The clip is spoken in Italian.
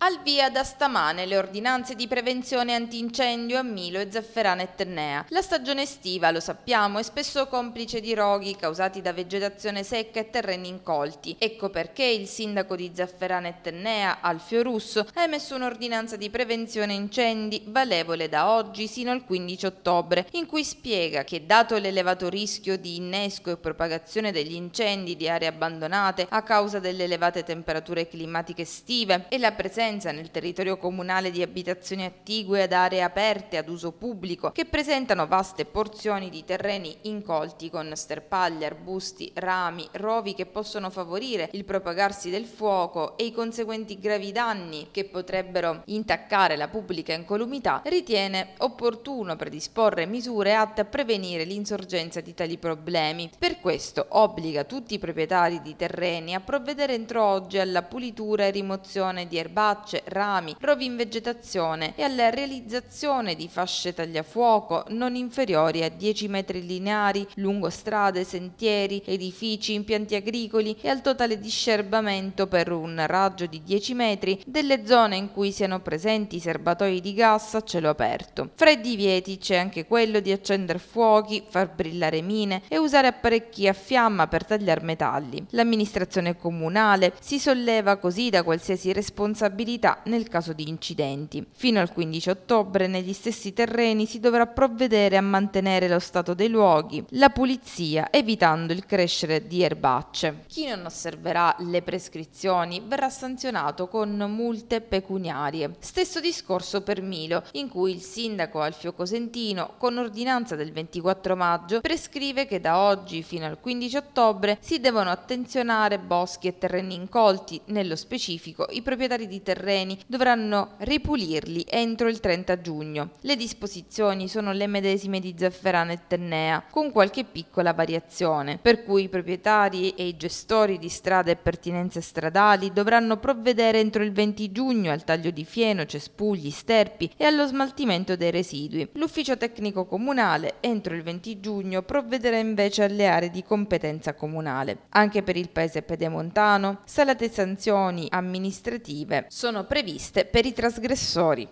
Al via da stamane le ordinanze di prevenzione antincendio a Milo e Zafferana e Ternea. La stagione estiva, lo sappiamo, è spesso complice di roghi causati da vegetazione secca e terreni incolti. Ecco perché il sindaco di Zafferana e Ternea, Alfio Russo, ha emesso un'ordinanza di prevenzione incendi valevole da oggi sino al 15 ottobre, in cui spiega che dato l'elevato rischio di innesco e propagazione degli incendi di aree abbandonate a causa delle elevate temperature climatiche estive e la presenza presenza nel territorio comunale di abitazioni attigue ad aree aperte ad uso pubblico che presentano vaste porzioni di terreni incolti con sterpaglie, arbusti, rami, rovi che possono favorire il propagarsi del fuoco e i conseguenti gravi danni che potrebbero intaccare la pubblica incolumità, ritiene opportuno predisporre misure atte a prevenire l'insorgenza di tali problemi. Per questo obbliga tutti i proprietari di terreni a provvedere entro oggi alla pulitura e rimozione di erbate erbacce, rami, rovi in vegetazione e alla realizzazione di fasce tagliafuoco non inferiori a 10 metri lineari lungo strade, sentieri, edifici, impianti agricoli e al totale discerbamento per un raggio di 10 metri delle zone in cui siano presenti serbatoi di gas a cielo aperto. Fra i divieti c'è anche quello di accendere fuochi, far brillare mine e usare apparecchi a fiamma per tagliare metalli. L'amministrazione comunale si solleva così da qualsiasi responsabilità responsabilità nel caso di incidenti. Fino al 15 ottobre negli stessi terreni si dovrà provvedere a mantenere lo stato dei luoghi, la pulizia, evitando il crescere di erbacce. Chi non osserverà le prescrizioni verrà sanzionato con multe pecuniarie. Stesso discorso per Milo, in cui il sindaco Alfio Cosentino, con ordinanza del 24 maggio, prescrive che da oggi fino al 15 ottobre si devono attenzionare boschi e terreni incolti, nello specifico i proprietari di terreni terreni dovranno ripulirli entro il 30 giugno. Le disposizioni sono le medesime di Zafferana e Tennea, con qualche piccola variazione, per cui i proprietari e i gestori di strade e pertinenze stradali dovranno provvedere entro il 20 giugno al taglio di fieno, cespugli, sterpi e allo smaltimento dei residui. L'ufficio tecnico comunale entro il 20 giugno provvederà invece alle aree di competenza comunale. Anche per il paese pedemontano, salate sanzioni amministrative sono sono previste per i trasgressori.